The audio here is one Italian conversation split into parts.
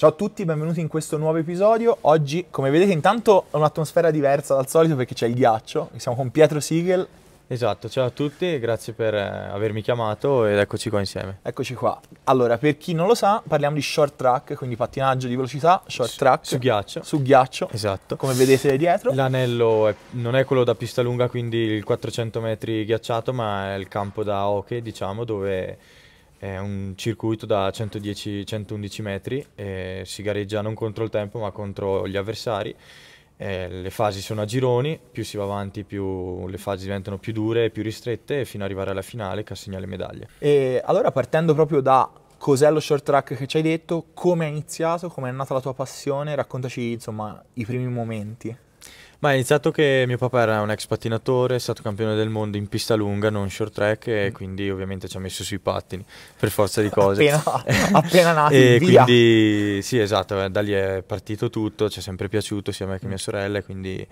Ciao a tutti, benvenuti in questo nuovo episodio. Oggi, come vedete, intanto è un'atmosfera diversa dal solito perché c'è il ghiaccio. Siamo con Pietro Siegel. Esatto, ciao a tutti, grazie per eh, avermi chiamato ed eccoci qua insieme. Eccoci qua. Allora, per chi non lo sa, parliamo di short track, quindi pattinaggio di velocità, short track. Su ghiaccio. Su ghiaccio. Esatto. Come vedete dietro. L'anello è, non è quello da pista lunga, quindi il 400 metri ghiacciato, ma è il campo da hockey, diciamo, dove è un circuito da 110-111 metri, eh, si gareggia non contro il tempo ma contro gli avversari. Eh, le fasi sono a gironi, più si va avanti più le fasi diventano più dure, e più ristrette fino ad arrivare alla finale che assegna le medaglie. E allora partendo proprio da cos'è lo short track che ci hai detto, come è iniziato, come è nata la tua passione, raccontaci insomma i primi momenti. Ma è iniziato che mio papà era un ex pattinatore, è stato campione del mondo in pista lunga, non short track, e mm. quindi ovviamente ci ha messo sui pattini, per forza di cose. appena, appena nato, E via. quindi, sì esatto, eh, da lì è partito tutto, ci è sempre piaciuto sia a me che a mm. mia sorella, e quindi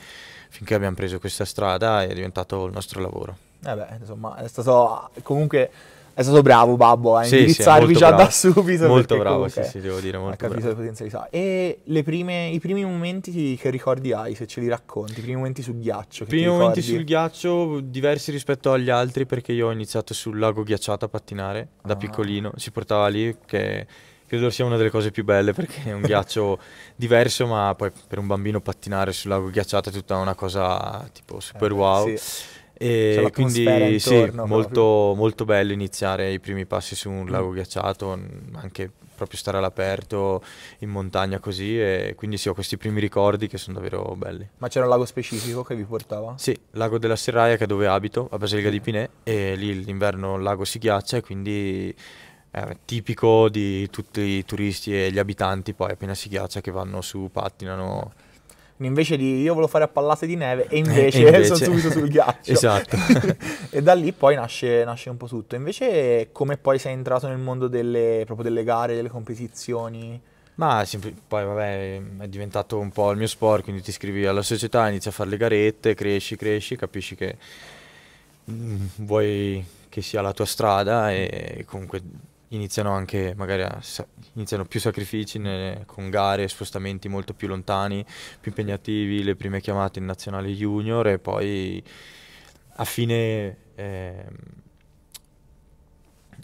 finché abbiamo preso questa strada è diventato il nostro lavoro. Eh beh, insomma, è stato comunque è stato bravo Babbo a sì, indirizzarvi sì, già bravo. da subito. Molto bravo, sì, sì, devo dire, molto ha capito bravo. le potenzialità. E le prime, i primi momenti che ricordi hai, se ce li racconti, i primi momenti sul ghiaccio? I primi momenti sul ghiaccio diversi rispetto agli altri perché io ho iniziato sul lago ghiacciato a pattinare da ah. piccolino, si portava lì che credo sia una delle cose più belle perché è un ghiaccio diverso, ma poi per un bambino pattinare sul lago ghiacciato è tutta una cosa tipo super eh, wow. Sì. E quindi sì, molto, molto, bello iniziare i primi passi su un lago mm. ghiacciato, anche proprio stare all'aperto in montagna così e quindi sì ho questi primi ricordi che sono davvero belli. Ma c'era un lago specifico che vi portava? Sì, lago della Serraia che è dove abito, a Basilica sì. di Pinè e lì l'inverno il lago si ghiaccia e quindi è eh, tipico di tutti i turisti e gli abitanti poi appena si ghiaccia che vanno su, pattinano invece di io volevo fare a pallate di neve e invece, e invece... sono subito sul ghiaccio. esatto. e da lì poi nasce, nasce, un po' tutto. Invece come poi sei entrato nel mondo delle, delle gare, delle competizioni? Ma poi vabbè è diventato un po' il mio sport, quindi ti iscrivi alla società, inizi a fare le garette, cresci, cresci, capisci che mm, vuoi che sia la tua strada e comunque iniziano anche magari a, iniziano più sacrifici nelle, con gare, spostamenti molto più lontani, più impegnativi, le prime chiamate in nazionale junior e poi a fine, eh,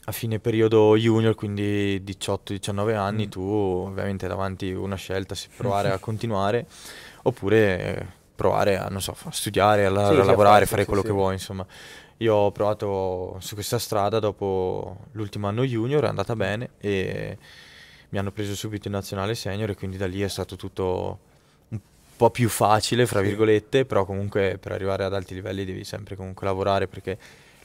a fine periodo junior, quindi 18-19 anni, mm. tu ovviamente davanti una scelta se provare a continuare oppure eh, provare a, so, a studiare, a, sì, a lavorare, a fare quello sì, che sì. vuoi, insomma. Io ho provato su questa strada dopo l'ultimo anno junior, è andata bene e mi hanno preso subito in nazionale senior e quindi da lì è stato tutto un po' più facile, fra virgolette, sì. però comunque per arrivare ad alti livelli devi sempre comunque lavorare perché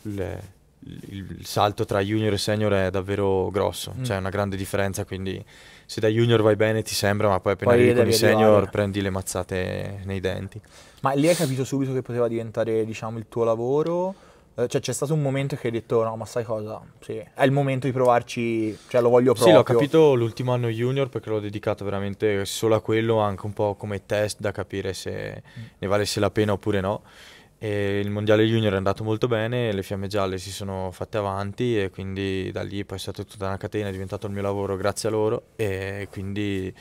il, il salto tra junior e senior è davvero grosso, mm. c'è una grande differenza, quindi se da junior vai bene ti sembra, ma poi appena poi arrivi con i senior arrivare. prendi le mazzate nei denti. Ma lì hai capito subito che poteva diventare diciamo il tuo lavoro? Eh, cioè, c'è stato un momento che hai detto: No, ma sai cosa? Sì, è il momento di provarci, cioè lo voglio provare. Sì, l'ho capito l'ultimo anno junior perché l'ho dedicato veramente solo a quello, anche un po' come test da capire se ne valesse la pena oppure no. E il mondiale junior è andato molto bene, le fiamme gialle si sono fatte avanti e quindi da lì poi è stata tutta una catena, è diventato il mio lavoro grazie a loro e quindi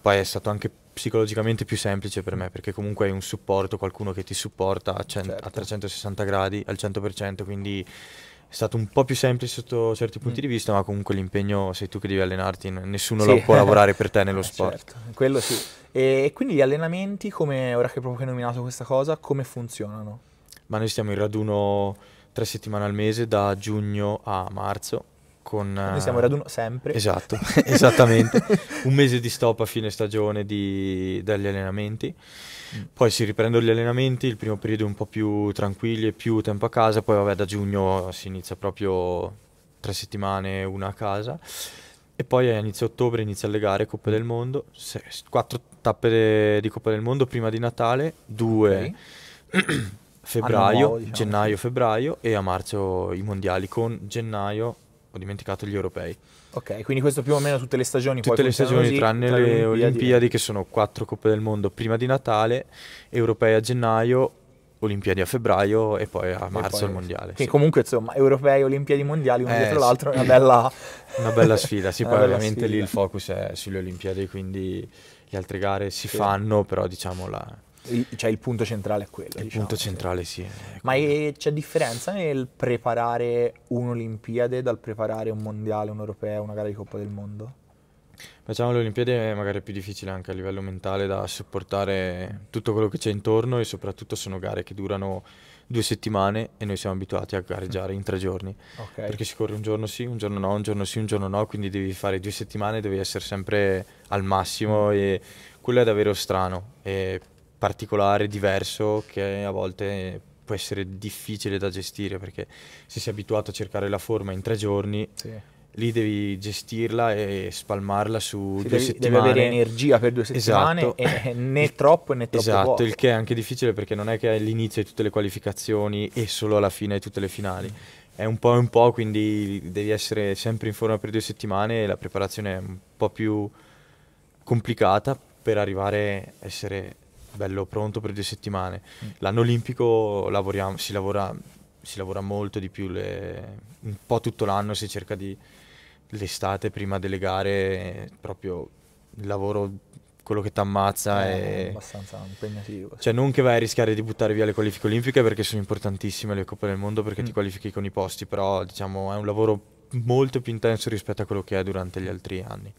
poi è stato anche psicologicamente più semplice per me perché comunque hai un supporto, qualcuno che ti supporta a, cent- certo. a 360 gradi al 100%, quindi è stato un po' più semplice sotto certi punti mm. di vista, ma comunque l'impegno sei tu che devi allenarti, nessuno sì. può lavorare per te nello eh, sport. Certo, quello sì. E quindi gli allenamenti, come ora che proprio hai nominato questa cosa, come funzionano? Ma noi stiamo in raduno tre settimane al mese, da giugno a marzo con... Noi siamo eh, raduno sempre. Esatto, esattamente. Un mese di stop a fine stagione di, dagli allenamenti. Mm. Poi si riprendono gli allenamenti, il primo periodo è un po' più tranquilli e più tempo a casa, poi vabbè da giugno si inizia proprio tre settimane, una a casa. E poi a inizio ottobre inizia le gare Coppa mm. del Mondo, se, quattro tappe de, di Coppa del Mondo prima di Natale, due okay. febbraio, nuovo, diciamo. gennaio-febbraio e a marzo i mondiali con gennaio ho dimenticato gli europei. Ok, quindi questo più o meno tutte le stagioni. Tutte le stagioni, così, tranne, tranne le Olimpiadi, Olimpiadi, che sono quattro Coppe del Mondo prima di Natale, europei a gennaio, Olimpiadi a febbraio e poi a marzo poi, il mondiale. Che sì. comunque insomma, europei, Olimpiadi mondiali, uno eh, dietro l'altro, è una bella... una bella sfida. Sì, poi ovviamente sfida. lì il focus è sulle Olimpiadi, quindi le altre gare si sì. fanno, però diciamo la cioè il punto centrale è quello. Il diciamo, punto centrale sì. sì. Ma c'è differenza nel preparare un'Olimpiade dal preparare un mondiale, un europeo, una gara di Coppa del Mondo? Facciamo le Olimpiadi eh, è magari più difficile anche a livello mentale da sopportare tutto quello che c'è intorno e soprattutto sono gare che durano due settimane e noi siamo abituati a gareggiare in tre giorni. Okay. Perché si corre un giorno sì, un giorno no, un giorno sì, un giorno no, quindi devi fare due settimane, devi essere sempre al massimo mm. e quello è davvero strano. E particolare, diverso, che a volte può essere difficile da gestire perché se sei abituato a cercare la forma in tre giorni, sì. lì devi gestirla e spalmarla su sì, due devi, settimane. Devi avere energia per due settimane esatto. e né troppo né troppo Esatto, poco. il che è anche difficile perché non è che all'inizio hai tutte le qualificazioni e solo alla fine hai tutte le finali. È un po' e un po', quindi devi essere sempre in forma per due settimane e la preparazione è un po' più complicata per arrivare a essere bello pronto per due settimane. Mm. L'anno olimpico lavoriamo, si, lavora, si, lavora, molto di più, le, un po' tutto l'anno si cerca di l'estate prima delle gare, proprio il lavoro quello che ti ammazza è, eh, è abbastanza impegnativo. Cioè non che vai a rischiare di buttare via le qualifiche olimpiche perché sono importantissime le coppe del mondo perché mm. ti qualifichi con i posti, però diciamo è un lavoro molto più intenso rispetto a quello che è durante gli altri anni.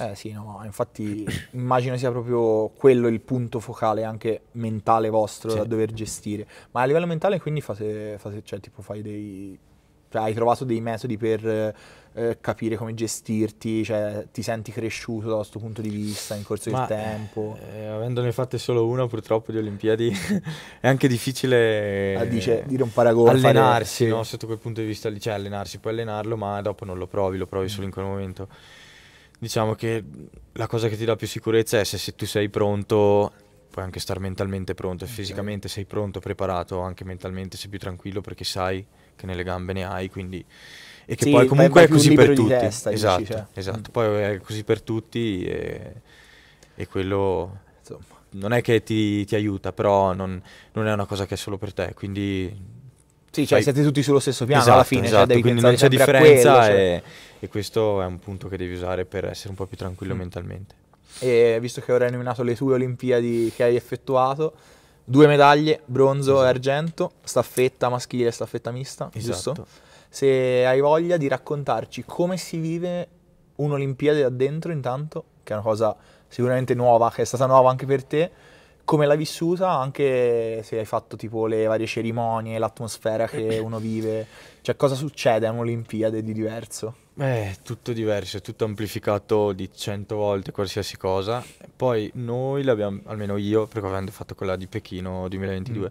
Eh sì, no, infatti immagino sia proprio quello il punto focale anche mentale vostro sì. da dover gestire. Ma a livello mentale quindi fate, fate cioè tipo fai dei... Cioè, hai trovato dei metodi per eh, capire come gestirti, cioè ti senti cresciuto da questo punto di vista in corso Ma del tempo? Eh, avendone fatte solo una purtroppo di Olimpiadi è anche difficile ah, dice, dire un paragone, allenarsi fare... no? sotto quel punto di vista cioè allenarsi, puoi allenarlo ma dopo non lo provi, lo provi mm. solo in quel momento diciamo che la cosa che ti dà più sicurezza è se, se tu sei pronto, puoi anche star mentalmente pronto, okay. fisicamente sei pronto, preparato, anche mentalmente sei più tranquillo perché sai che nelle gambe ne hai, quindi... E che sì, poi comunque è così per tutti. Testa, esatto, dici, cioè. esatto. poi è così per tutti e, e quello... Insomma. Non è che ti, ti aiuta, però non, non è una cosa che è solo per te, quindi sì, cioè Fai... siete tutti sullo stesso piano esatto, alla fine, cioè, esatto, cioè quindi non c'è differenza quello, cioè. e, e, questo è un punto che devi usare per essere un po' più tranquillo mm. mentalmente. E visto che ora hai nominato le tue Olimpiadi che hai effettuato, due medaglie, bronzo esatto. e argento, staffetta maschile e staffetta mista, esatto. giusto? Se hai voglia di raccontarci come si vive un'Olimpiade da dentro intanto, che è una cosa sicuramente nuova, che è stata nuova anche per te, come l'hai vissuta, anche se hai fatto tipo le varie cerimonie, l'atmosfera che eh. uno vive, cioè cosa succede a un'Olimpiade di diverso? È eh, tutto diverso, è tutto amplificato di cento volte qualsiasi cosa. Poi noi l'abbiamo, almeno io, perché avendo fatto quella di Pechino 2022, mm.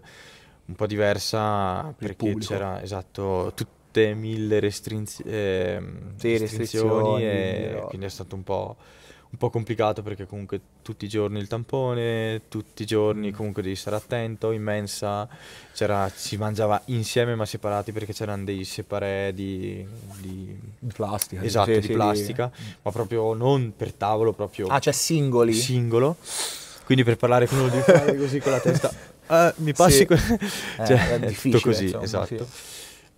un po' diversa perché c'era esatto tutte mille restrinzi- eh, sì, restrizioni, restrizioni e però. quindi è stato un po' un po' complicato perché comunque tutti i giorni il tampone, tutti i giorni mm. comunque devi stare attento, in mensa c'era, si mangiava insieme ma separati perché c'erano dei separè di, di, di plastica. Esatto, sì, di sì, plastica, sì. Mm. ma proprio non per tavolo, proprio... Ah, cioè singoli? Singolo. Quindi per parlare con uno di fare così con la testa... Uh, mi passi... Que- cioè, è difficile, così, insomma, esatto.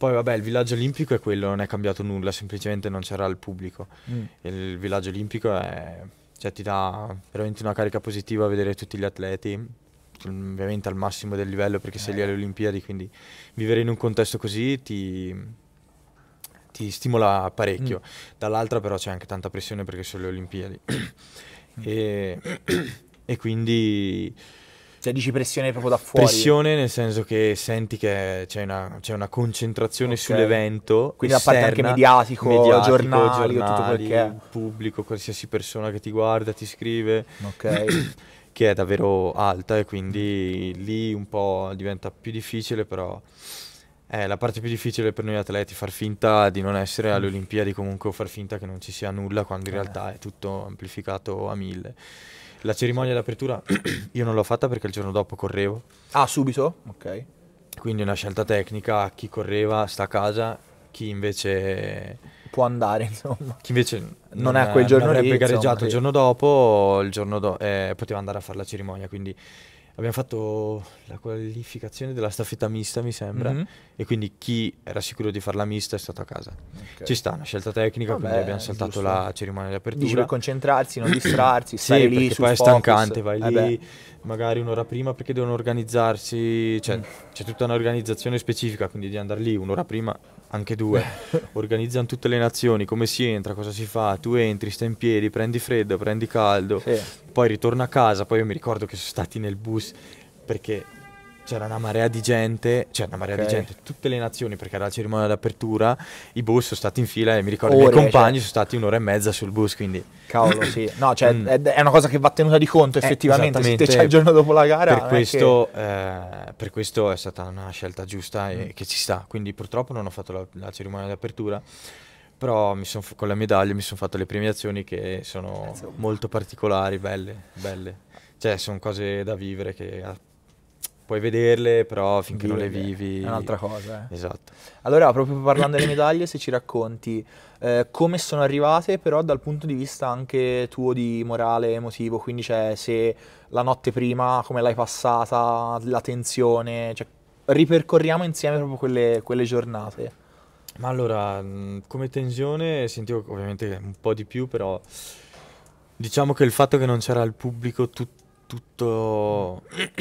Poi vabbè, il villaggio olimpico è quello, non è cambiato nulla, semplicemente non c'era il pubblico. Mm. Il villaggio olimpico è, cioè, ti dà veramente una carica positiva vedere tutti gli atleti, mm, ovviamente al massimo del livello perché eh. sei lì eh. alle Olimpiadi, quindi vivere in un contesto così ti, ti stimola parecchio. Mm. Dall'altra però c'è anche tanta pressione perché sono le Olimpiadi. Mm. E, e quindi cioè dici pressione proprio da fuori? Pressione nel senso che senti che c'è una, c'è una concentrazione okay. sull'evento. Quindi esterna, da parte anche mediatico, mediatico giornali, giornali tutto quel che è. Pubblico, qualsiasi persona che ti guarda, ti scrive. Ok. che è davvero alta e quindi lì un po' diventa più difficile però... Eh, la parte più difficile per noi atleti, far finta di non essere alle mm. Olimpiadi, comunque o far finta che non ci sia nulla, quando in eh. realtà è tutto amplificato a mille. La cerimonia d'apertura io non l'ho fatta perché il giorno dopo correvo. Ah, subito? Ok. Quindi una scelta tecnica, chi correva sta a casa, chi invece può andare, insomma. Chi invece non, non è a quel giorno non lì, avrebbe gareggiato insomma, il giorno dopo, il giorno do- eh, poteva andare a fare la cerimonia, quindi abbiamo fatto la qualificazione della staffetta mista, mi sembra, mm-hmm. e quindi chi era sicuro di farla mista è stato a casa. Okay. Ci sta una scelta tecnica, Vabbè, quindi abbiamo saltato giusto. la cerimonia di apertura. Dici concentrarsi, non distrarsi, sì, stare lì poi è stancante, vai eh lì magari un'ora prima perché devono organizzarsi, cioè mm. c'è tutta un'organizzazione specifica, quindi di andare lì un'ora prima anche due, organizzano tutte le nazioni, come si entra, cosa si fa, tu entri, stai in piedi, prendi freddo, prendi caldo, sì. poi ritorna a casa, poi io mi ricordo che sono stati nel bus perché c'era una marea di gente, cioè una marea okay. di gente, tutte le nazioni, perché era la cerimonia d'apertura, i bus sono stati in fila e mi ricordo Ore, i miei cioè. compagni cioè. sono stati un'ora e mezza sul bus, quindi... Cavolo, sì. No, cioè mm. è una cosa che va tenuta di conto eh, effettivamente, eh, se c'è il giorno dopo la gara... Per questo, che... eh, per questo è stata una scelta giusta e mm. che ci sta, quindi purtroppo non ho fatto la, la cerimonia d'apertura però f- con la medaglia mi sono fatto le premiazioni che sono molto particolari, belle, belle. Cioè, sono cose da vivere che puoi vederle, però finché Vive, non le vivi... È un'altra cosa. Eh. Esatto. Allora, proprio parlando delle medaglie, se ci racconti eh, come sono arrivate, però dal punto di vista anche tuo di morale, emotivo, quindi cioè, se la notte prima, come l'hai passata, la tensione, cioè, ripercorriamo insieme proprio quelle, quelle giornate. Ma allora, mhmm, come tensione sentivo ovviamente un po' di più, però diciamo che il fatto che non c'era il pubblico tutto tutto,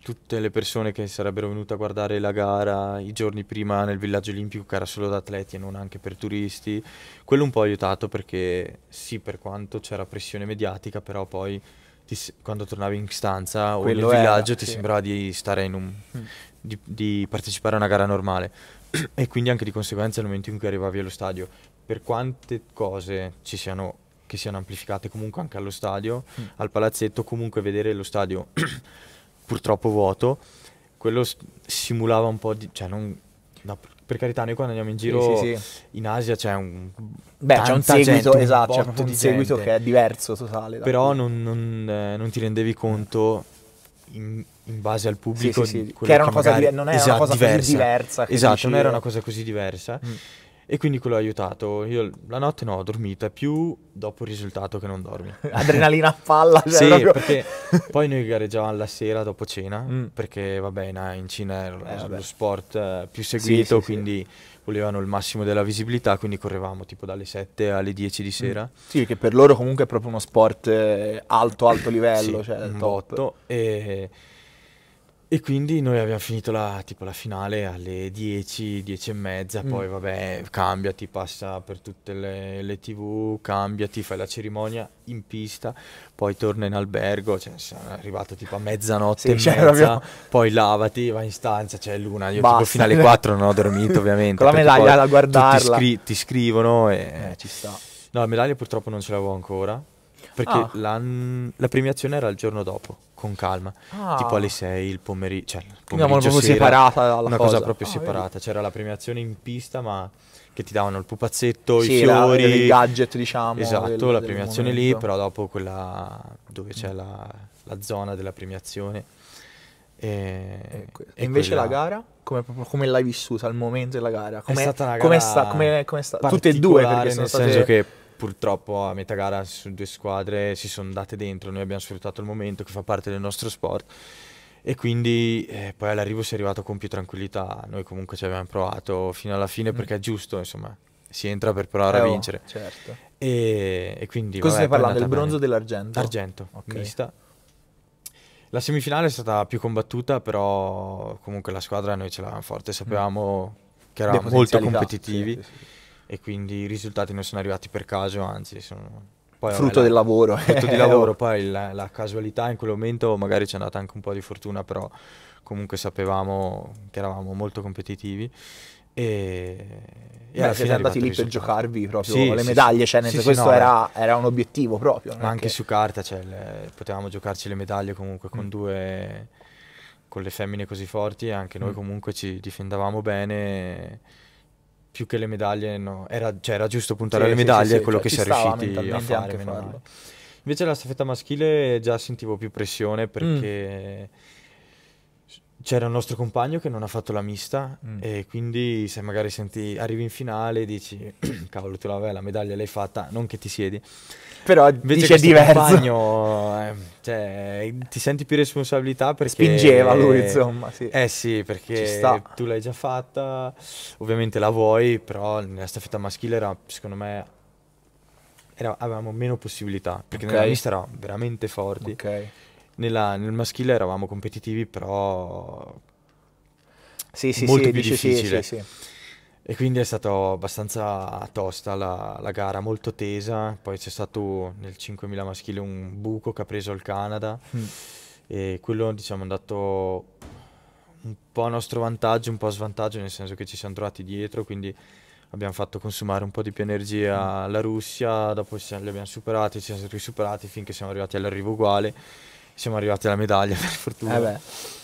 tutte le persone che sarebbero venute a guardare la gara i giorni prima nel villaggio olimpico che era solo da atleti e non anche per turisti, quello un po' aiutato perché sì per quanto c'era pressione mediatica però poi ti, quando tornavi in stanza quello o nel villaggio era, ti sembrava di, un, mm. di, di partecipare a una gara normale e quindi anche di conseguenza nel momento in cui arrivavi allo stadio per quante cose ci siano che siano amplificate comunque anche allo stadio, mm. al palazzetto, comunque vedere lo stadio purtroppo vuoto, quello simulava un po' di... Cioè non, no, per carità, noi quando andiamo in giro sì, sì, sì. in Asia c'è un, Beh, c'è un seguito, gente, esatto, un, c'è un seguito gente. che è diverso totale. Però non, non, eh, non, ti rendevi conto in, in base al pubblico che era che una cosa magari, di, non era esatto, una cosa diversa. diversa esatto, non era una cosa così diversa. Mm. E quindi quello ha aiutato. Io la notte no, ho dormito, è più dopo il risultato che non dormi. Adrenalina a palla. Cioè sì, proprio... perché poi noi gareggiavamo la sera dopo cena, mm. perché vabbè, in eh, Cina era eh, lo sport eh, più seguito, sì, sì, quindi sì. volevano il massimo della visibilità, quindi correvamo tipo dalle 7 alle 10 di mm. sera. Mm. Sì, che per loro comunque è proprio uno sport eh, alto, alto livello, cioè top. Botto, e e quindi noi abbiamo finito la, tipo, la finale alle 10, 10 e mezza, mm. poi vabbè, cambiati, passa per tutte le, le, tv, cambiati, fai la cerimonia in pista, poi torna in albergo, cioè sono arrivato tipo a mezzanotte sì, e cioè, mezza, cioè, poi lavati, vai in stanza, c'è cioè, l'una, io Basta. tipo fino alle 4 non ho dormito ovviamente. Con la medaglia da guardarla. Ti, scri- ti, scrivono e... Eh, ci sta. No, la medaglia purtroppo non ce l'avevo ancora, perché ah. la, premiazione era il giorno dopo, con calma. Ah. Tipo alle 6 il pomeriggio. Cioè, il pomeriggio proprio sera, separata dalla Una cosa, cosa proprio ah, separata. C'era la premiazione in pista, ma che ti davano il pupazzetto, sì, i fiori. il gadget, diciamo. Esatto, del, la premiazione lì, però dopo quella dove c'è mm. la, la, zona della premiazione. E, e, e invece quella... la gara? Come, come, l'hai vissuta al momento della gara? Come è stata la gara? Come sta, come, come sta, tutte e due, perché nel sono senso che purtroppo a metà gara su due squadre si sono date dentro, noi abbiamo sfruttato il momento che fa parte del nostro sport e quindi eh, poi all'arrivo si è arrivato con più tranquillità, noi comunque ci abbiamo provato fino alla fine mm. perché è giusto, insomma, si entra per provare eh, a oh, vincere. Certo. E, e quindi... Cosa stai parlando? Del bronzo o dell'argento? L'argento, ok. mista. La semifinale è stata più combattuta, però comunque la squadra noi ce l'avevamo forte, sapevamo mm. che eravamo molto competitivi. Sì, sì, sì e quindi i risultati non sono arrivati per caso, anzi sono... Poi, frutto vabbè, del la... lavoro. Frutto di eh. lavoro, poi la, la, casualità in quel momento magari ci è andata anche un po' di fortuna, però comunque sapevamo che eravamo molto competitivi. E, e Beh, siete andati lì per giocarvi proprio sì, le sì, medaglie, cioè nel sì, questo no, era, era, un obiettivo proprio. Ma anche che... su carta, cioè, le... potevamo giocarci le medaglie comunque con mm. due, con le femmine così forti, anche noi mm. comunque ci difendavamo bene più che le medaglie, no. era, cioè, era giusto puntare sì, alle medaglie, sì, sì, quello cioè, che si è riusciti a fare. Meno Invece la staffetta maschile già sentivo più pressione mm. perché mm. c'era un nostro compagno che non ha fatto la mista mm. e quindi se magari senti, arrivi in finale e dici cavolo tu la, vabbè, la medaglia l'hai fatta, non che ti siedi però invece dice diverso. Compagno, eh, cioè, ti senti più responsabilità perché... Spingeva lui, insomma, sì. Eh sì, perché tu l'hai già fatta, ovviamente la vuoi, però nella staffetta maschile era, secondo me, era, avevamo meno possibilità, perché okay. nella mista eravamo veramente forti. Okay. Nella, nel maschile eravamo competitivi, però... Sì, sì, molto sì, più difficile. Sì, sì, sì. E quindi è stata abbastanza tosta la, la, gara, molto tesa. Poi c'è stato nel 5000 maschile un buco che ha preso il Canada. Mm. E quello diciamo è andato un po' a nostro vantaggio, un po' a svantaggio, nel senso che ci siamo trovati dietro, quindi abbiamo fatto consumare un po' di più energia mm. alla Russia, dopo siamo, li abbiamo superati, ci siamo risuperati finché siamo arrivati all'arrivo uguale, siamo arrivati alla medaglia per fortuna. Eh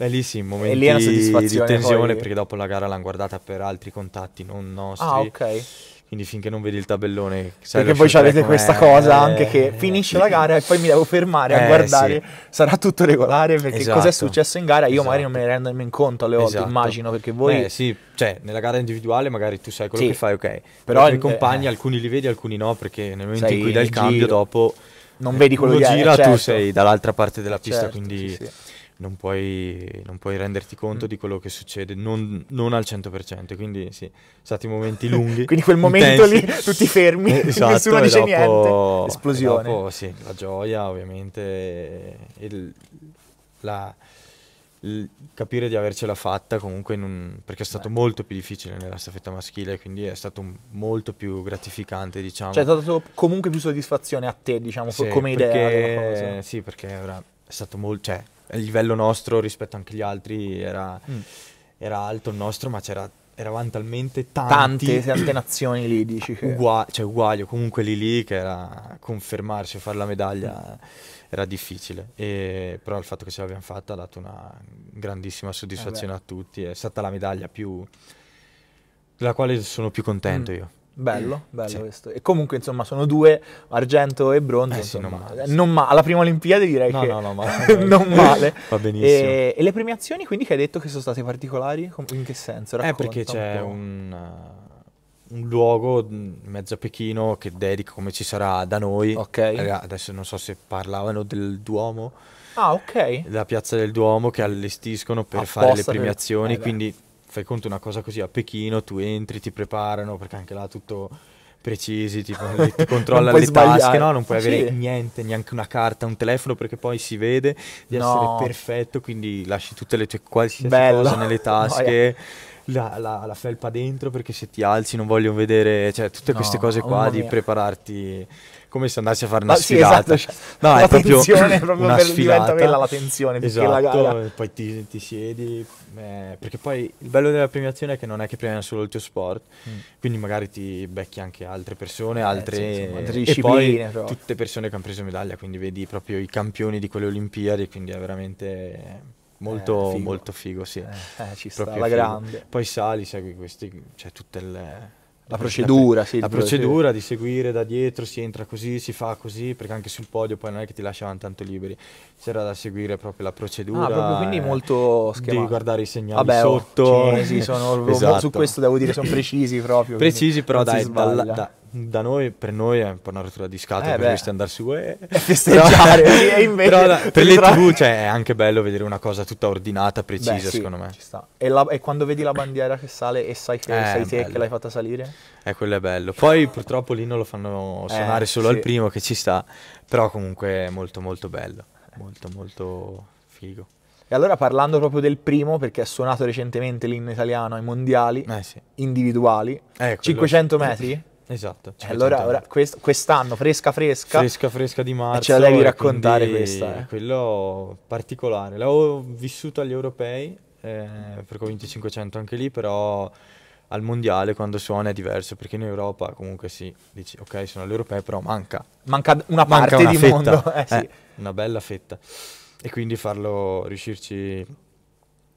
Bellissimo, lì momenti lì una di tensione poi... perché dopo la gara l'hanno guardata per altri contatti non nostri. Ah, ok. Quindi finché non vedi il tabellone... Perché poi avete questa cosa anche che eh, finisce la gara e poi mi devo fermare a eh, guardare. Sì. Sarà tutto regolare perché esatto. cos'è successo in gara io esatto. magari non me ne rendo nemmeno conto alle volte, esatto. immagino, perché voi... Eh sì, cioè nella gara individuale magari tu sai quello sì. che fai, ok. Però i eh, compagni eh. alcuni li vedi, alcuni no, perché nel momento sei in cui dai il cambio dopo... Non vedi quello che gira, certo. tu sei dall'altra parte della pista, certo, quindi... Sì, non puoi, non puoi renderti conto mm. di quello che succede, non, non, al 100%, quindi sì, stati momenti lunghi. quindi quel momento intensi. lì tutti fermi, eh, esatto, nessuno dice dopo, niente, esplosione. Dopo, sì, la gioia ovviamente, il, la, il capire di avercela fatta comunque, un, perché è stato Beh. molto più difficile nella staffetta maschile, quindi è stato molto più gratificante, diciamo. Cioè, è stato comunque più soddisfazione a te, diciamo, sì, come idea della Sì, perché era, è stato molto... Cioè, il livello nostro rispetto anche agli altri era, mm. era alto il nostro, ma c'era eravamo talmente tanti, tante nazioni lì dici che... Ugua- cioè uguali comunque lì lì che era confermarsi fare la medaglia mm. era difficile e, però il fatto che ce l'abbiamo fatta ha dato una grandissima soddisfazione eh a tutti è stata la medaglia più della quale sono più contento mm. io Bello, bello sì. questo. E comunque, insomma, sono due, argento e bronzo. Eh, insomma, eh, sì, non male, sì. non male. alla prima Olimpiade direi no, che no, no, male, non male. Va benissimo. E, e, le premiazioni, quindi, che hai detto che sono state particolari? in che senso? Eh, Racconta eh, perché c'è un, uh, un, luogo mm, in mezzo a Pechino che dedica, come ci sarà da noi. Ok. Raga, adesso non so se parlavano del Duomo. Ah, ok. La piazza del Duomo che allestiscono per Apposta fare le premiazioni, per... eh, quindi... Beh fai conto una cosa così a Pechino, tu entri, ti preparano perché anche là tutto precisi, tipo, ti controlla le tasche, no? Non puoi sì. avere niente, neanche una carta, un telefono, perché poi si vede di no. essere perfetto, quindi lasci tutte le tue qualsiasi Bello. cose nelle tasche. la, la, la, felpa dentro perché se ti alzi non vogliono vedere, cioè tutte no, queste cose oh, qua di prepararti come se andassi a fare una Ma, sfilata. Sì, esatto, cioè, no, la è proprio tensione, proprio una per, sfilata. diventa la tensione. Esatto, la poi ti, ti siedi, eh, perché poi il bello della premiazione è che non è che premiano solo il tuo sport, mm. quindi magari ti becchi anche altre persone, altre, eh, sì, insomma, altre e poi tutte persone che hanno preso medaglia, quindi vedi proprio i campioni di quelle Olimpiadi, quindi è veramente... Molto, eh, figo. molto figo, sì. Eh, eh ci sta, alla grande. Poi sali, segui questi, c'è cioè, tutte le la procedura, sì. La procedura di seguire da dietro, si entra così, si fa così, perché anche sul podio poi non è che ti lasciavano tanto liberi. C'era da seguire proprio la procedura. Ah, proprio quindi eh, molto schematico. Devi guardare i segnali Vabbè, oh, sotto. Oh, sì, sono, esatto. Su questo devo dire, sono precisi proprio. Precisi, però dai, dalla, da, da noi, per noi è un po' una rottura di scatole, eh per questi andarsi uè, e festeggiare. Però, e invece però, per, per le tv cioè, è anche bello vedere una cosa tutta ordinata, precisa, beh, sì, secondo me. E, la, e, quando vedi la bandiera che sale e sai che eh, sei te che l'hai fatta salire? Eh, quello è bello. Poi purtroppo lì non lo fanno eh, suonare eh, solo sì. al primo, che ci sta, però comunque è molto molto bello, molto molto figo. E allora parlando proprio del primo, perché ha suonato recentemente l'inno italiano ai mondiali eh sì. individuali, eh, 500 metri? Esatto. Cioè, allora, ora, quest- quest'anno, fresca fresca. Fresca fresca di marzo. Ce la devi raccontare questa. Eh. Quello particolare. L'ho vissuto agli europei, eh, perché ho vinto 500 anche lì, però al mondiale quando suona è diverso, perché in Europa comunque sì, dici ok sono all'europeo, però manca. Manca una parte manca una di fetta, mondo. Eh, eh, sì. Una bella fetta. E quindi farlo, riuscirci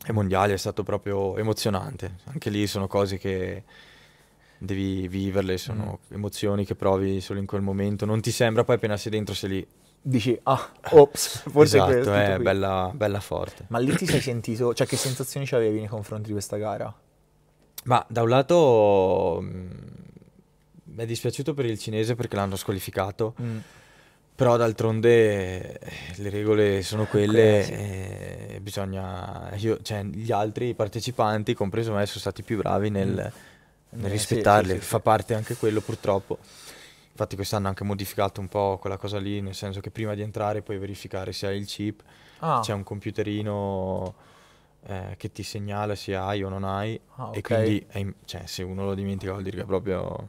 ai mondiali è stato proprio emozionante. Anche lì sono cose che devi viverle, sono mm. emozioni che provi solo in quel momento, non ti sembra, poi appena sei dentro sei lì. Dici, ah, ops, forse esatto, è questo. è eh, bella, bella forte. Ma lì ti sei sentito, cioè che sensazioni avevi nei confronti di questa gara? Ma da un lato mi mm, è dispiaciuto per il cinese perché l'hanno squalificato, mm. però d'altronde eh, le regole sono quelle e bisogna... Io, cioè, gli altri partecipanti, compreso me, sono stati più bravi nel... Mm nel eh, rispettarli, sì, sì, fa parte anche quello purtroppo. Infatti quest'anno hanno anche modificato un po' quella cosa lì, nel senso che prima di entrare puoi verificare se hai il chip, ah. c'è un computerino eh, che ti segnala se hai o non hai, ah, okay. e quindi eh, cioè, se uno lo dimentica vuol dire che è proprio...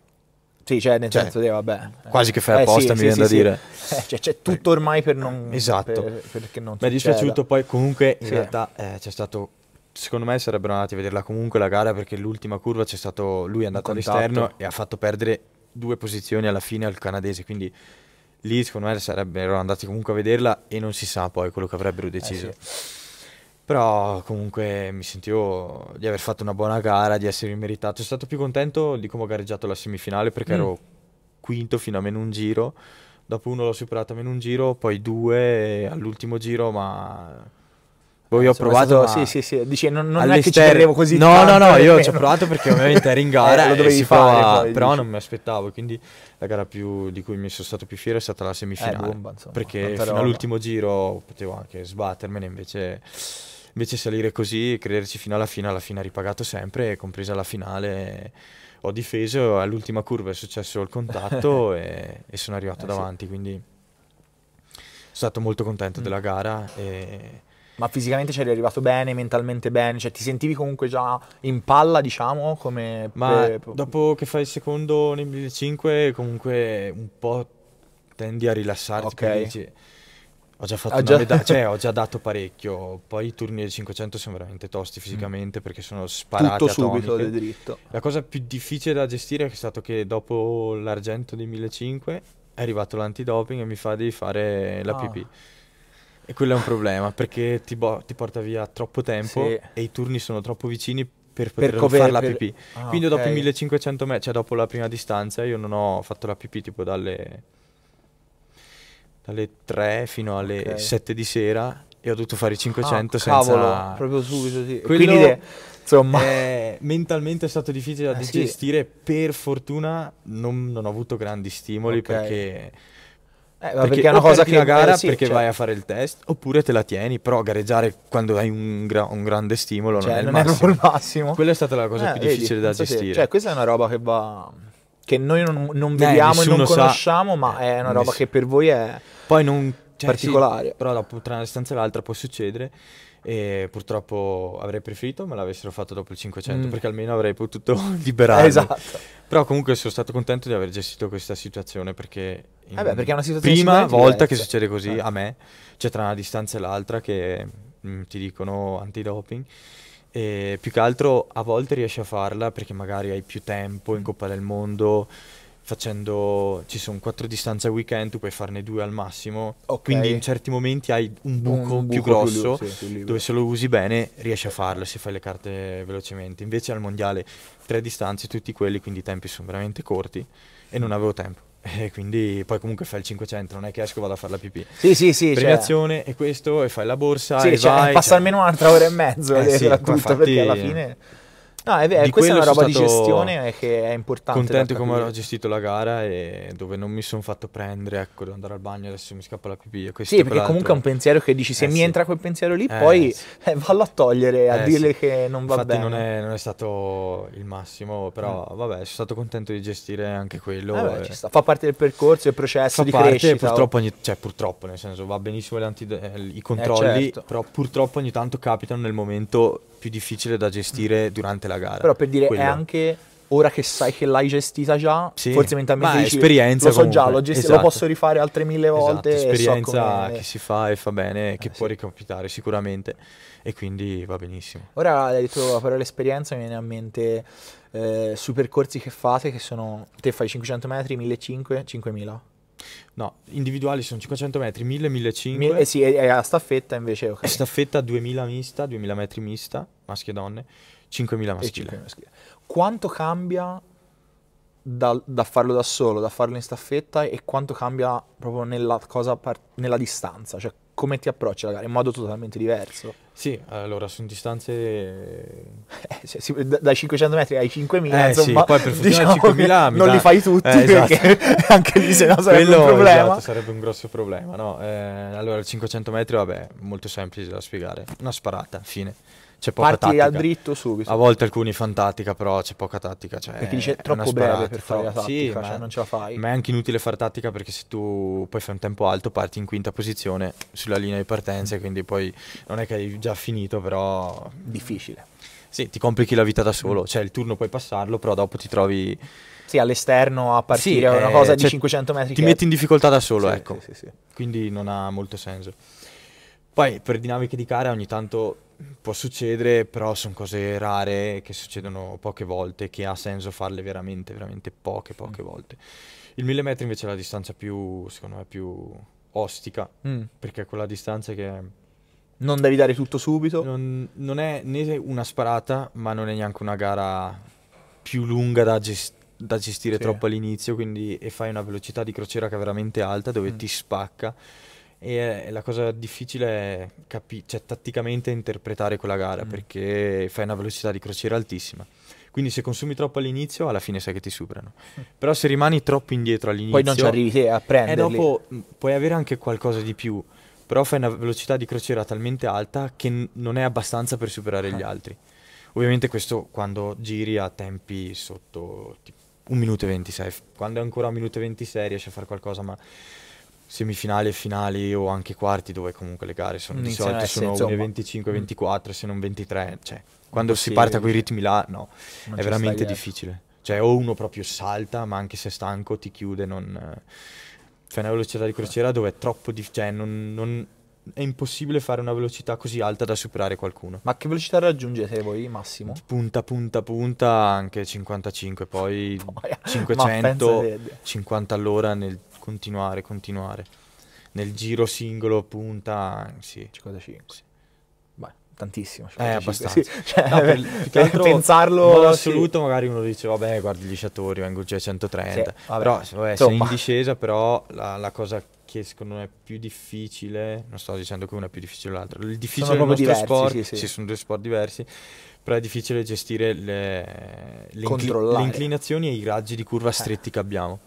Sì, cioè nel cioè, senso di, vabbè... Eh, quasi che fai eh, apposta, sì, mi viene da dire. Eh, cioè, c'è tutto ormai per non... Esatto. Per, perché non Ma è dispiaciuto poi comunque in realtà c'è stato secondo me sarebbero andati a vederla comunque la gara perché l'ultima curva c'è stato lui è andato all'esterno e ha fatto perdere due posizioni alla fine al canadese, quindi lì secondo me sarebbero andati comunque a vederla e non si sa poi quello che avrebbero eh, deciso. Eh sì. Però comunque mi sentivo di aver fatto una buona gara, di essermi meritato. Sono stato più contento di come ho gareggiato la semifinale perché mm. ero quinto fino a meno un giro. Dopo uno l'ho superato a meno un giro, poi due all'ultimo giro, ma Boh, eh, io ho provato. Sì, sì, sì. Dici, non, non è che ci credevo così. No, no, no, io eh, ci ho provato perché ovviamente era in gara. eh, lo dovevi fare. Fa, poi, però dici. non mi aspettavo. Quindi la gara più, di cui mi sono stato più fiero è stata la semifinale. Eh, bomba, insomma, perché fino all'ultimo giro potevo anche sbattermene, invece invece salire così, e crederci fino alla fine, alla fine ha ripagato sempre, compresa la finale. Ho difeso, all'ultima curva è successo il contatto e, e, sono arrivato eh, davanti, sì. quindi sono stato molto contento mm. della gara e ma fisicamente ci cioè, eri arrivato bene, mentalmente bene, cioè ti sentivi comunque già in palla, diciamo, come... Ma per... dopo che fai il secondo nel 2005, comunque un po' tendi a rilassarti, okay. dici, ho già fatto ah, già... Medaglia, cioè ho già dato parecchio, poi i turni del 500 sono veramente tosti mm. fisicamente mm. perché sono sparati Tutto subito, subito dritto. La cosa più difficile da gestire è stato che dopo l'argento del 2005 è arrivato l'antidoping e mi fa di fare la ah. pipì. E quello è un problema perché ti, bo- ti porta via troppo tempo sì. e i turni sono troppo vicini per poter per cover, fare la pipì. Per... Ah, Quindi okay. dopo i 1500 metri, cioè dopo la prima distanza, io non ho fatto la pipì tipo dalle, dalle 3 fino alle okay. 7 di sera e ho dovuto fare i 500 ah, cavolo, senza... cavolo, proprio subito, sì. Quello, Quindi... Insomma, è... mentalmente è stato difficile da eh, gestire. Sì. Per fortuna non, non, ho avuto grandi stimoli okay. perché eh, perché, perché, è una cosa che una gara eh, sì, perché cioè... vai a fare il test oppure te la tieni, però gareggiare quando hai un, gra- un grande stimolo cioè, non, è, non il è il massimo. Quella è stata la cosa eh, più vedi, difficile da gestire. Sì. Cioè, questa è una roba che va che noi non, non eh, vediamo e non conosciamo, sa... ma è una roba nessuno. che per voi è Poi non, cioè, particolare. Sì, però da, tra una distanza e l'altra può succedere e purtroppo avrei preferito me l'avessero fatto dopo il 500 mm. perché almeno avrei potuto liberarmi. Esatto. Però comunque sono stato contento di aver gestito questa situazione perché, eh beh, perché è una situazione prima volta che succede così eh. a me, cioè tra una distanza e l'altra che mh, mm, ti dicono antidoping e più che altro a volte riesci a farla perché magari hai più tempo in mm. Coppa del Mondo facendo ci sono quattro distanze al weekend, tu puoi farne due al massimo. Okay. Quindi in certi momenti hai un buco, un buco più grosso più, sì, più dove se lo usi bene riesci a farlo se fai le carte velocemente. Invece al mondiale tre distanze, tutti quelli, quindi i tempi sono veramente corti e non avevo tempo. E quindi poi comunque fai il 500, non è che esco vado a fare la pipì. Sì, sì, sì. Cioè Premiazione cioè... e questo e fai la borsa sì, e cioè, vai, Passa cioè... almeno un'altra ora e mezzo eh, sì, tutto infatti, perché alla fine No, è vero, questa è una roba di gestione eh, che è importante. Contento come ho gestito la gara e dove non mi sono fatto prendere, ecco, devo andare al bagno, adesso mi scappa la pipì. Sì, perché comunque è un pensiero che dici, se eh, mi sì. entra quel pensiero lì, eh, poi sì. eh, vallo a togliere, a eh dirle sì. che non va Infatti bene. Infatti non, non, è stato il massimo, però mm. vabbè, sono stato contento di gestire anche quello. Vabbè, Fa parte del percorso, del processo Fa di parte, crescita. Purtroppo, oh. ogni, cioè, purtroppo, nel senso, va benissimo le antide- i controlli, certo. però purtroppo ogni tanto capitano nel momento più difficile da gestire mm. durante la gara. Però per dire, Quello. è anche ora che sai che l'hai gestita già, sì, forse mentalmente dici, esperienza lo so comunque. già, lo, gest- esatto. lo, posso rifare altre mille esatto, volte. Esatto, esperienza so che si fa e fa bene, eh, che sì. può ricapitare sicuramente e quindi va benissimo. Ora hai detto la parola esperienza, mi viene a mente eh, sui percorsi che fate, che sono, te fai 500 metri, 1500, 5000. No, individuali sono 500 metri, 1000, 1500. Eh sì, è a staffetta invece. Okay. Staffetta 2000 mista, 2000 metri mista, maschi e donne, 5000 maschile. 5.000 maschile. Quanto cambia da, da, farlo da solo, da farlo in staffetta e quanto cambia proprio nella, cosa, nella distanza? Cioè, come ti approcci alla gara in modo totalmente diverso. Sì, allora sono distanze eh, cioè, dai 500 metri ai 5000, eh, insomma, sì, poi per diciamo 5000 non li fai tutti eh, esatto. perché anche lì se no sarebbe Quello, un problema. Esatto, sarebbe un grosso problema, no? eh, allora 500 metri vabbè, molto semplice da spiegare, una sparata, fine c'è poca Parti tattica. Parti al dritto subito. A volte alcuni fanno tattica, però c'è poca tattica. Cioè perché dice troppo breve per fare la tattica, sì, cioè non ce la fai. Ma è anche inutile fare tattica perché se tu poi fai un tempo alto parti in quinta posizione sulla linea di partenza e quindi poi non è che hai già finito, però... Difficile. Sì, ti complichi la vita da solo, cioè il turno puoi passarlo, però dopo ti trovi... Sì, all'esterno a partire sì, una eh, cosa di 500 cioè, metri. Ti metti in difficoltà da solo, sì, ecco. Sì, sì, Quindi non ha molto senso. Poi per dinamiche di gara ogni tanto può succedere, però sono cose rare che succedono poche volte, che ha senso farle veramente, veramente poche, poche mm. volte. Il 1000 metri invece è la distanza più, secondo me, più ostica, mm. perché è quella distanza che... Non devi dare tutto subito. Non, non, è né una sparata, ma non è neanche una gara più lunga da, gest- da gestire sì. troppo all'inizio, quindi e fai una velocità di crociera che è veramente alta, dove mm. ti spacca e eh, la cosa difficile è capi- cioè, tatticamente interpretare quella gara mm. perché fai una velocità di crociera altissima. Quindi se consumi troppo all'inizio, alla fine sai che ti superano. Però se rimani troppo indietro all'inizio... Poi non ci arrivi a eh, prenderli. E dopo mm, puoi avere anche qualcosa di più, però fai una velocità di crociera talmente alta che n- non è abbastanza per superare gli ah. altri. Ovviamente questo quando giri a tempi sotto tipo, 1 minuto e 26. Quando è ancora 1 minuto e 26 riesci a fare qualcosa, ma semifinali e finali o anche quarti dove comunque le gare sono Inizio di solito eh, sono 25 24 mm. se non 23 cioè quando si parte a quei ritmi là no non è veramente difficile cioè o uno proprio salta ma anche se è stanco ti chiude non eh. fai una velocità di certo. crociera dove è troppo difficile cioè non, non è impossibile fare una velocità così alta da superare qualcuno. Ma che velocità raggiungete voi massimo? Punta, punta, punta, anche 55, poi 500, 50 all'ora nel continuare, continuare. Nel giro singolo punta, sì. 55. Sì. Beh, tantissimo. 55. Eh, abbastanza. Sì. Cioè, no, per, per altro, pensarlo... In assoluto sì. magari uno dice, vabbè, guardi gli sciatori, vengo già a 130. Sì, vabbè. Però, vabbè, sei in discesa, però la, la cosa che secondo me è più difficile, non sto dicendo che uno è più difficile dell'altro, il difficile sono del nostro diversi, sport, sì, sì. sì, sono due sport diversi, però è difficile gestire le, le, incl- le inclinazioni e i raggi di curva stretti eh. che abbiamo.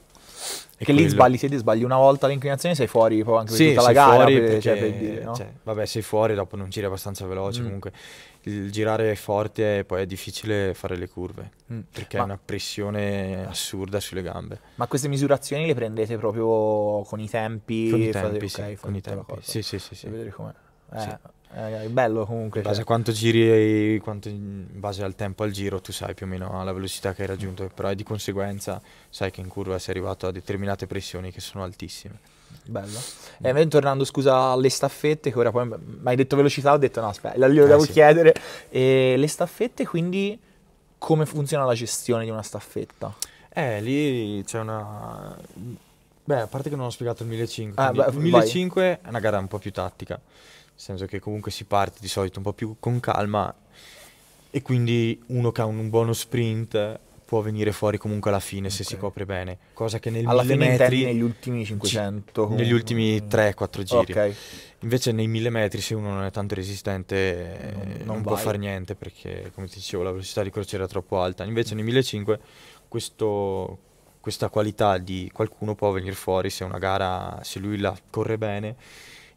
Perché quello. lì sbagli, se ti sbagli una volta l'inclinazione sei fuori poi anche per sì, tutta la gara, fuori per, cioè, perché, cioè, per dire, no? cioè, vabbè sei fuori, dopo non giri abbastanza veloce, mm. comunque il girare è forte e poi è difficile fare le curve, mm. perché Ma... è una pressione assurda sulle gambe. Ma queste misurazioni le prendete proprio con i tempi? Con i tempi, fate, sì, okay, con i tempi. Sì, sì, sì, sì. vedere com'è. Eh, sì. Eh, è bello comunque. In base, cioè. quanto giri, quanto, in base al tempo al giro tu sai più o meno la velocità che hai raggiunto, però di conseguenza sai che in curva sei arrivato a determinate pressioni che sono altissime. Bello. E invece tornando scusa alle staffette, che ora poi mi hai detto velocità, ho detto no aspetta, la devo eh, sì. chiedere. E le staffette quindi come funziona la gestione di una staffetta? Eh, lì c'è una... Beh, a parte che non ho spiegato il 1500, ah, beh, 1500 vai. è una gara un po' più tattica nel senso che comunque si parte di solito un po' più con calma e quindi uno che ha un, un buono sprint può venire fuori comunque alla fine okay. se si copre bene. Cosa che nel alla 1000 metri negli ultimi 500 negli ultimi 3-4 giri. Okay. Invece nei 1000 metri se uno non è tanto resistente non, eh, non, non può fare niente perché come ti dicevo la velocità di crociera era troppo alta. Invece nei 1500 questo, questa qualità di qualcuno può venire fuori se una gara se lui la corre bene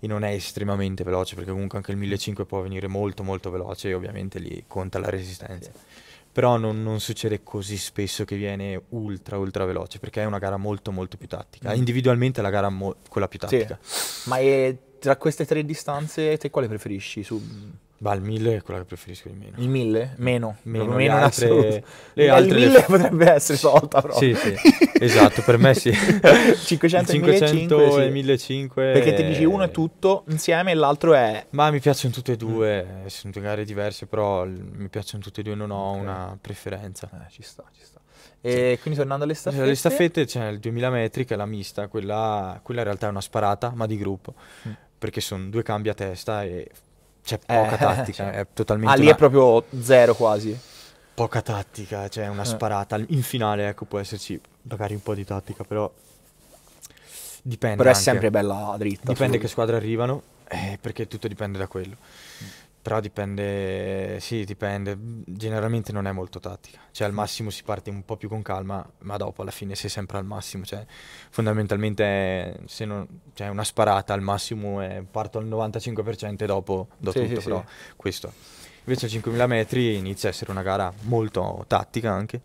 e non è estremamente veloce perché comunque anche il 1500 può venire molto molto veloce e ovviamente lì conta la resistenza. Però non, non succede così spesso che viene ultra ultra veloce perché è una gara molto molto più tattica. Mm. Individualmente è la gara mo- quella più tattica. Sì. Ma è, eh, tra queste tre distanze te quale preferisci? Su... Mm, Bah, il 1000 è quella che preferisco di meno. Il 1000? Meno. Meno, meno le altre, le altre... Il 1000 le... potrebbe essere stavolta però. Sì, sì, esatto, per me sì. 500, 500 e 1500 sì. Perché ti dici uno è tutto insieme e l'altro è... Ma mi piacciono tutte e mm. due, mm. sono due gare diverse, però mi piacciono tutte e due, non ho okay. una preferenza. Eh, ci sta, ci sta. E sì. quindi tornando alle staffette? Le staffette c'è il 2000 metri che è la mista, quella, quella in realtà è una sparata, ma di gruppo. Mm. Perché sono due cambi a testa e c'è eh, poca eh, tattica, cioè, è totalmente... Ah, lì una... è proprio zero quasi. Poca tattica, cioè una eh. sparata. In finale, ecco, può esserci magari un po' di tattica, però... Dipende. Però è anche. sempre bella dritta. Dipende che squadre arrivano, eh, perché tutto dipende da quello. Mm. Però dipende, sì, dipende. Generalmente non è molto tattica. Cioè, al massimo si parte un po' più con calma, ma dopo alla fine sei sempre al massimo. Cioè, fondamentalmente, è, se non, cioè, una sparata al massimo è parto al 95% e dopo do sì, tutto. Sì, però sì. questo. Invece a 5000 metri inizia a essere una gara molto tattica anche,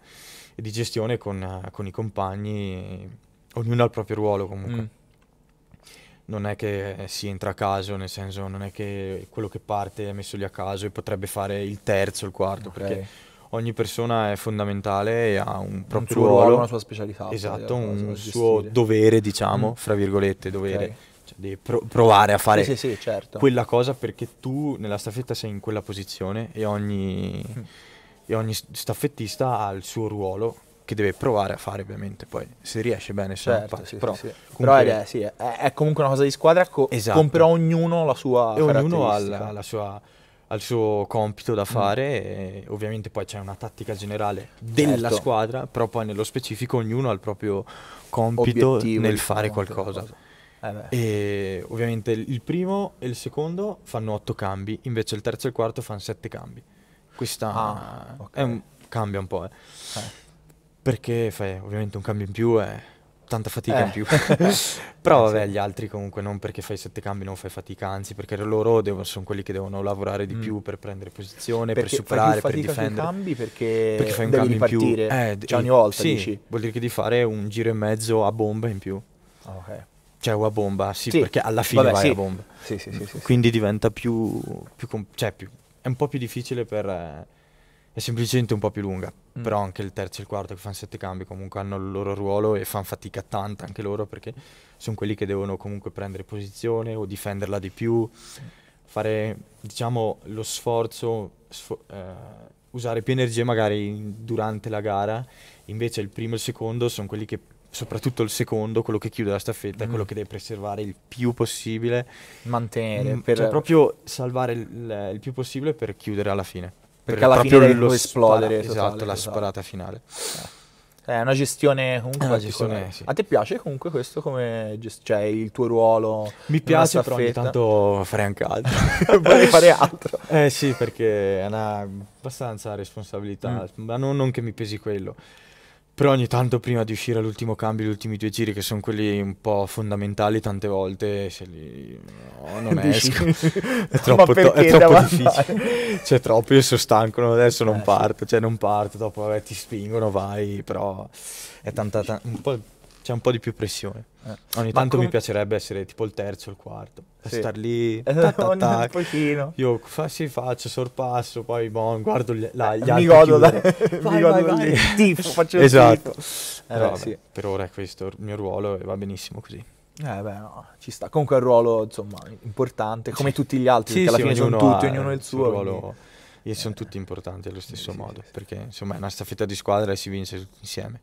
e di gestione con, con i compagni, ognuno ha il proprio ruolo comunque. Mm non è che si entra a caso, nel senso non è che quello che parte è messo lì a caso e potrebbe fare il terzo, il quarto, okay. perché ogni persona è fondamentale e ha un proprio un ruolo, ruolo, una sua specialità. Esatto, un suo dovere, diciamo, mm. fra virgolette, dovere. Okay. Cioè, devi pro provare a fare sì, sì, sì, certo. quella cosa perché tu nella staffetta sei in quella posizione e ogni, mm. e ogni staffettista ha il suo ruolo che deve provare a fare ovviamente poi se riesce bene se certo, sì, però, sì, sì. Comunque... però è, sì, è, è, comunque una cosa di squadra co- esatto. comprerà ognuno la sua e ognuno ha, la, la sua, ha suo compito da mm. fare mm. ovviamente poi c'è una tattica generale della certo. squadra però poi nello specifico ognuno ha il proprio compito Obiettivo nel fare qualcosa, qualcosa. Eh e ovviamente il primo e il secondo fanno otto cambi invece il terzo e il quarto fanno sette cambi questa ah, okay. un, cambia un po' eh. Eh perché fai ovviamente un cambio in più è tanta fatica eh. in più. Però eh, vabbè, gli altri comunque non perché fai sette cambi non fai fatica, anzi perché loro devono, sono quelli che devono lavorare di mm. più per prendere posizione, perché per superare, per difendere. cambi perché, perché fai un cambio ripartire. in più. Eh, d- cioè ogni volta sì, dici. vuol dire che di fare un giro e mezzo a bomba in più. Ah, ok. Cioè o a bomba, sì, sì, perché alla fine vabbè, vai sì. a bomba. Sì, sì, sì, sì Quindi diventa più, più, com- cioè più, è un po' più difficile per... Eh, è semplicemente un po' più lunga, mm. però anche il terzo e il quarto che fanno sette cambi comunque hanno il loro ruolo e fanno fatica tanta anche loro perché sono quelli che devono comunque prendere posizione o difenderla di più, fare diciamo lo sforzo, sfo- eh, usare più energie magari durante la gara, invece il primo e il secondo sono quelli che soprattutto il secondo, quello che chiude la staffetta, mm. è quello mm. che deve preservare il più possibile. Mantenere. Mm, per... Cioè proprio salvare il, il, più possibile per chiudere alla fine. Perché alla fine deve lo esplodere. Spara- esatto, esatto, la esatto. sparata finale. Eh, è una gestione comunque. Una gestione, sì. A te piace comunque questo come gest- cioè il tuo ruolo? Mi piace, però ogni tanto farei anche altro. Vorrei fare altro. Eh sì, perché è una abbastanza responsabilità, mm. ma non, non che mi pesi quello. Però ogni tanto prima di uscire all'ultimo cambio, gli ultimi due giri, che sono quelli un po' fondamentali, tante volte se li. No, non Dici. esco. è troppo, to- è troppo difficile. Cioè, troppo. Io sono stanco, adesso non eh, parto. Sì. Cioè, non parto. Dopo, vabbè, ti spingono, vai. Però è tanta. Ta- un po' c'è un po' di più pressione. Eh. Ogni tanto com... mi piacerebbe essere tipo il terzo, il quarto, sì. star lì, un pochino. Io fa, sì, faccio, sorpasso, poi bon, guardo gli, la, gli mi godo, la, mi godo vai, tifo, faccio esatto. il tifo. beh, eh, sì. Per ora è questo il mio ruolo e va benissimo così. Eh beh, no, ci sta. Comunque è un ruolo, insomma, importante, come tutti gli altri, sì, perché alla fine sono tutti, ognuno ha il suo. ruolo... Quindi... E eh. sono tutti importanti allo stesso modo, perché insomma è una staffetta di squadra e si vince insieme.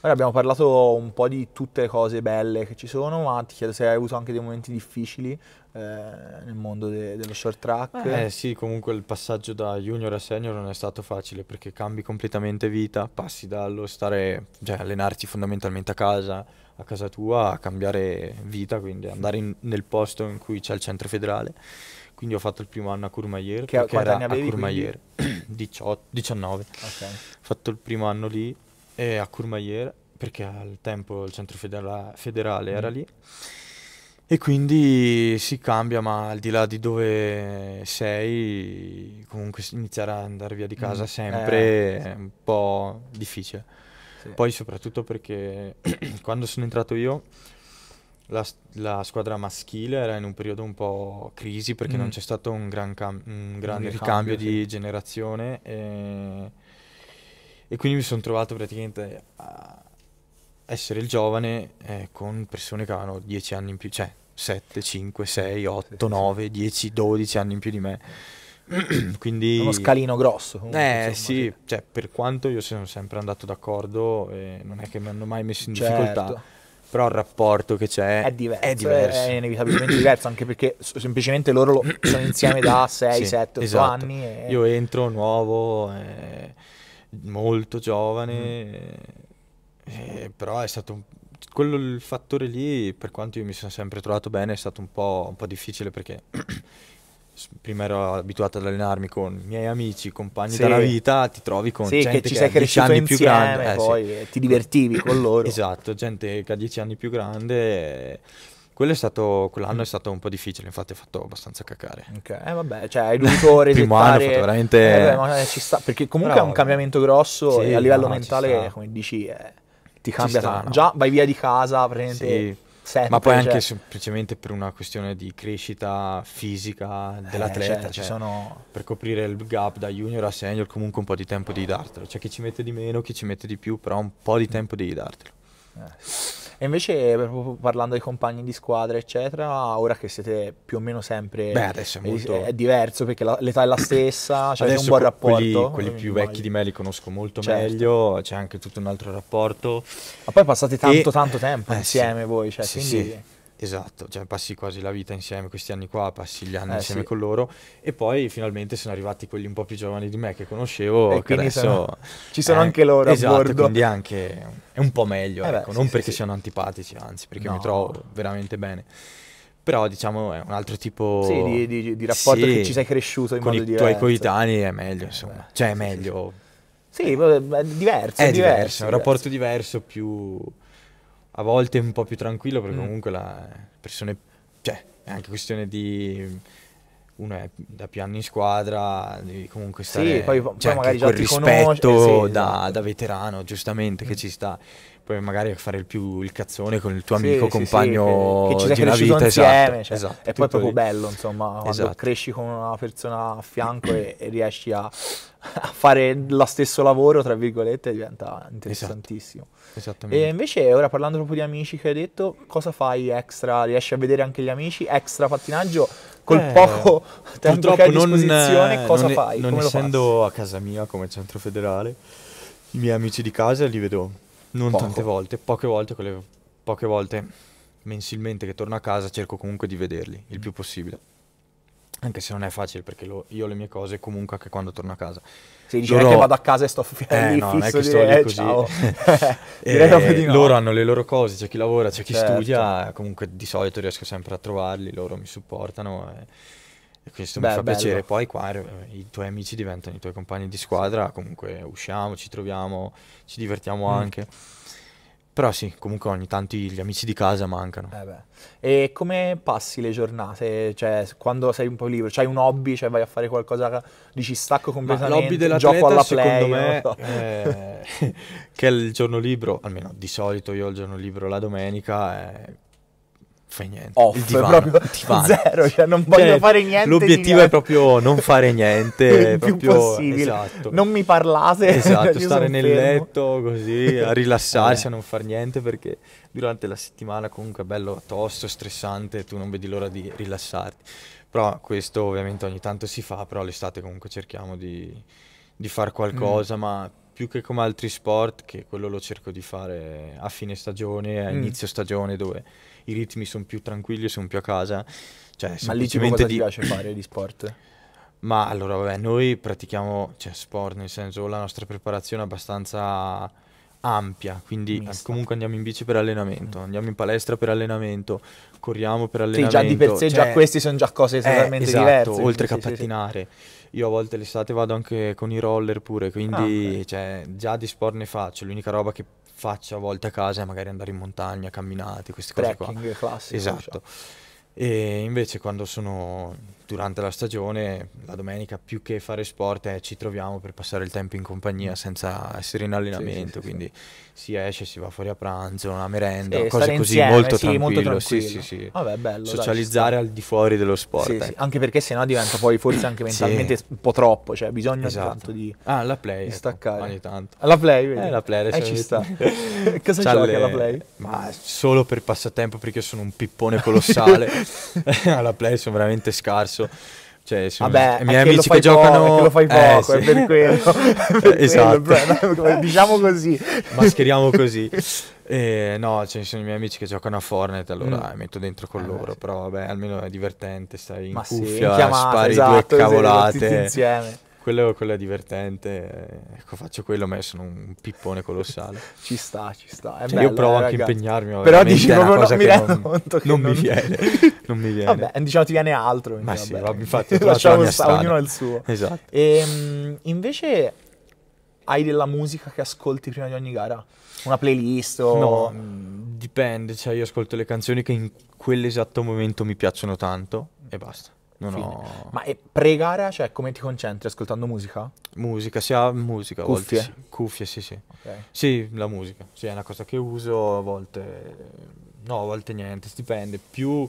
Ora abbiamo parlato un po' di tutte le cose belle che ci sono, ma ti chiedo se hai avuto anche dei momenti difficili eh, nel mondo de- dello short track. Eh, eh sì, comunque il passaggio da junior a senior non è stato facile perché cambi completamente vita, passi dallo stare, cioè allenarti fondamentalmente a casa, a casa tua, a cambiare vita, quindi andare in, nel posto in cui c'è il centro federale. Quindi ho fatto il primo anno a Courmayeur, che, che era anni avevi, a Courmayeur, 18, 19. Okay. Ho fatto il primo anno lì e a Courmayeur perché al tempo il centro federa federale mm. era lì e quindi si cambia ma al di là di dove sei comunque iniziare ad andare via di casa mm. sempre eh, è un po' difficile sì. poi soprattutto perché quando sono entrato io la, la, squadra maschile era in un periodo un po' crisi perché mm. non c'è stato un, gran un grande un ricambio, ricambio, di sì. generazione e quindi mi sono trovato praticamente a essere il giovane eh, con persone che avevano 10 anni in più, cioè 7, 5, 6, 8, 9, 10, 12 anni in più di me. quindi... Uno scalino grosso. Comunque, eh sì, cioè, per quanto io sono sempre andato d'accordo, eh, non è che mi hanno mai messo in certo. difficoltà però il rapporto che c'è è diverso, è, diverso. è inevitabilmente diverso anche perché semplicemente loro sono insieme da 6, sì, 7, 8 esatto. anni e... io entro nuovo e... Eh, molto giovane, mm. Eh, eh, però è stato un, quello il fattore lì, per quanto io mi sono sempre trovato bene, è stato un po', un po difficile perché prima ero abituato ad allenarmi con miei amici, compagni sì. della vita, ti trovi con sì, gente che, ci che sei cresciuto anni insieme, più grande, eh, poi sì. ti divertivi con loro. Esatto, gente che ha dieci anni più grande. Eh, quello è stato, quell'anno è stato un po' difficile, infatti ho fatto abbastanza cacare. Ok, eh, vabbè, cioè hai dovuto resettare... Primo anno ho fatto veramente... Eh, beh, ci sta, perché comunque Però, è un cambiamento grosso sì, e a livello no, mentale, come dici, eh, ti cambia sta, no. Già vai via di casa, praticamente... Sì. Sempre, ma poi cioè anche semplicemente per una questione di crescita fisica dell'atleta, eh, certo, cioè sono... per coprire il gap da junior a senior comunque un po' di tempo devi ah. dartelo, c'è cioè, chi ci mette di meno, chi ci mette di più, però un po' di mm. tempo devi dartelo. Eh. E invece, parlando ai compagni di squadra, eccetera, ora che siete più o meno sempre. Beh, adesso è molto. È, è diverso perché la, l'età è la stessa, cioè adesso un buon rapporto. Quelli, quelli più vecchi di me li conosco molto certo. meglio, c'è anche tutto un altro rapporto. Ma poi passate tanto, e... tanto tempo eh, insieme sì. voi, cioè, sì, quindi. Sì. Esatto, cioè passi quasi la vita insieme, questi anni qua, passi gli anni eh, insieme sì. con loro e poi finalmente sono arrivati quelli un po' più giovani di me che conoscevo e che adesso... Sono... Ci sono eh, anche loro esatto, a bordo. quindi anche è un po' meglio, eh ecco, beh, non sì, perché sì. siano antipatici, anzi perché no. mi trovo veramente bene. Però diciamo è un altro tipo di, di, di, rapporto che ci sei cresciuto in con modo i diverso. tuoi coetanei è meglio, eh, insomma, cioè è meglio. Sì, è diverso, è diverso, è diverso, è un rapporto diverso più a volte un po' più tranquillo perché mm. comunque la persone, cioè è anche questione di uno è da più anni in squadra, devi comunque stare sì, poi, poi cioè, magari quel rispetto conosce, da, esatto. da, veterano, giustamente, mm. che ci sta. Poi magari fare il più il cazzone con il tuo amico, sì, compagno sì, che, che ci di una vita, esatto, insieme, esatto, cioè, esatto, e poi è proprio lì. bello, insomma, esatto. quando cresci con una persona a fianco e, e, riesci a, a, fare lo stesso lavoro, tra virgolette, diventa esatto. interessantissimo. Esattamente. E invece ora parlando proprio di amici che hai detto, cosa fai extra? Riesci a vedere anche gli amici? Extra pattinaggio? Col eh, poco tempo che hai a disposizione, non, eh, cosa non fai? Non Come essendo a casa mia come centro federale, i miei amici di casa li vedo non poco. tante volte, poche volte, quelle poche volte mensilmente che torno a casa cerco comunque di vederli il più possibile anche se non è facile perché lo, io ho le mie cose comunque anche quando torno a casa. Sì, dici loro... che vado a casa e sto f- eh, lì no, non è che sto lì così. eh, no. Loro hanno le loro cose, c'è chi lavora, c'è chi certo. studia, comunque di solito riesco sempre a trovarli, loro mi supportano e, e questo Beh, mi fa bello. piacere. Poi qua eh, i tuoi amici diventano i tuoi compagni di squadra, comunque usciamo, ci troviamo, ci divertiamo mm. anche. Però sì, comunque ogni tanto gli amici di casa mancano. Eh e come passi le giornate? Cioè, quando sei un po' libero? C'hai un hobby? Cioè, vai a fare qualcosa, dici stacco completamente? Ma l'hobby della gioco alla play, me, so. eh, che è il giorno libero, almeno di solito io ho il giorno libero la domenica, eh, fai niente. Off, il divano, proprio divano. zero, cioè non cioè, voglio cioè, fare niente. L'obiettivo è proprio non fare niente, il proprio, possibile. Esatto. Non mi parlate. Esatto, stare nel fermo. letto così, a rilassarsi, eh. a non far niente perché durante la settimana comunque è bello tosto, stressante, tu non vedi l'ora di rilassarti. Però questo ovviamente ogni tanto si fa, però l'estate comunque cerchiamo di, di fare qualcosa, mm. ma più che come altri sport, che quello lo cerco di fare a fine stagione, a mm. inizio stagione, dove i ritmi sono più tranquilli, sono più a casa. Cioè, Ma lì cosa di... ti piace fare di sport? Ma allora, vabbè, noi pratichiamo cioè, sport, nel senso la nostra preparazione è abbastanza ampia, quindi eh, Mista. comunque andiamo in bici per allenamento, mm. andiamo in palestra per allenamento, corriamo per allenamento. Sì, già di per sé, cioè, già questi sono già cose eh, totalmente eh, esatto, diverse. Oltre che a pattinare. Io a volte l'estate vado anche con i roller pure, quindi ah, okay. cioè, già di sport ne faccio. L'unica roba che faccio a volte a casa è magari andare in montagna, camminate, queste cose cose qua. Classico, esatto. Cioè. E invece quando sono durante la stagione, la domenica, più che fare sport, eh, ci troviamo per passare il tempo in compagnia senza essere in allenamento. Sì, sì, quindi sì. si esce, si va fuori a pranzo, una merenda, cose così insieme, molto, tranquillo, molto tranquillo. Vabbè, bello, Socializzare dai, al di fuori dello sport. Eh. Anche perché sennò diventa poi forse anche mentalmente un po' troppo. Cioè, bisogna esatto. di, ah, la play, di ecco, staccare. Ogni tanto. Alla play, vedi? Eh, la play adesso eh, ci sta. Cosa C'ha le... alla play? Ma solo per passatempo perché sono un pippone colossale. alla play sono veramente scarso adesso. Cioè, Vabbè, i miei amici che giocano... Po- lo fai eh, poco, eh, sì. Esatto. è per quello. per esatto. Quello, diciamo così. Mascheriamo così. Eh, no, cioè, ci ne sono i miei amici che giocano a Fortnite, allora mm. metto dentro con eh, loro, sì. però vabbè, almeno è divertente, stai in Ma cuffia, sì, in chiamata, spari esatto, due cavolate. Sì, insieme quello, quello è divertente. Eh, ecco, faccio quello, ma sono un pippone colossale. ci sta, ci sta. Cioè, bella, io eh, provo eh, anche a impegnarmi. Però dici proprio no, mi rendo conto che non, non, mi viene. non mi viene. Vabbè, diciamo ti viene altro. ma vabbè. sì, vabbè, infatti lasciamo la sta, ognuno ha il suo. Esatto. E, ehm, mh, invece hai della musica che ascolti prima di ogni gara? Una playlist o... No, dipende, cioè io ascolto le canzoni che in quell'esatto momento mi piacciono tanto e basta. No, no. Ma pre-gara, cioè come ti concentri? Ascoltando musica? Musica, sia musica. Cuffie? Volte, Cuffie, sì, sì. Okay. Sì, la musica. Sì, è una cosa che uso, a volte... No, a volte niente, dipende. Più...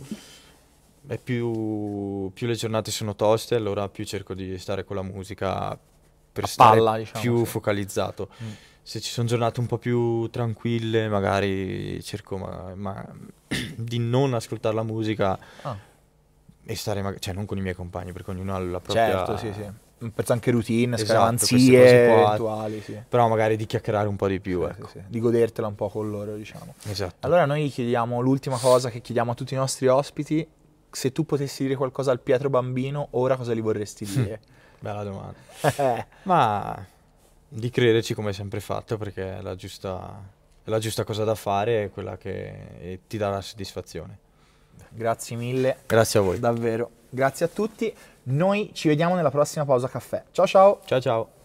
Più, più, le giornate sono toste, allora più cerco di stare con la musica per a stare palla, diciamo, più sì. focalizzato. Mm. Se ci sono giornate un po' più tranquille, magari cerco ma, ma di non ascoltare la musica. Ah e stare magari, cioè non con i miei compagni perché ognuno ha la propria certo, sì, sì. penso anche routine, esatto, scaramanzie eventuali, eh, sì. però magari di chiacchierare un po' di più, sì, ecco. sì, di godertela un po' con loro, diciamo. Esatto. Allora noi chiediamo l'ultima cosa che chiediamo a tutti i nostri ospiti, se tu potessi dire qualcosa al Pietro bambino, ora cosa gli vorresti dire? Bella domanda. Ma di crederci come sempre fatto perché è la giusta, è la giusta cosa da fare, è quella che ti dà la soddisfazione. Grazie mille. Grazie a voi. Davvero. Grazie a tutti. Noi ci vediamo nella prossima pausa caffè. Ciao ciao. Ciao ciao.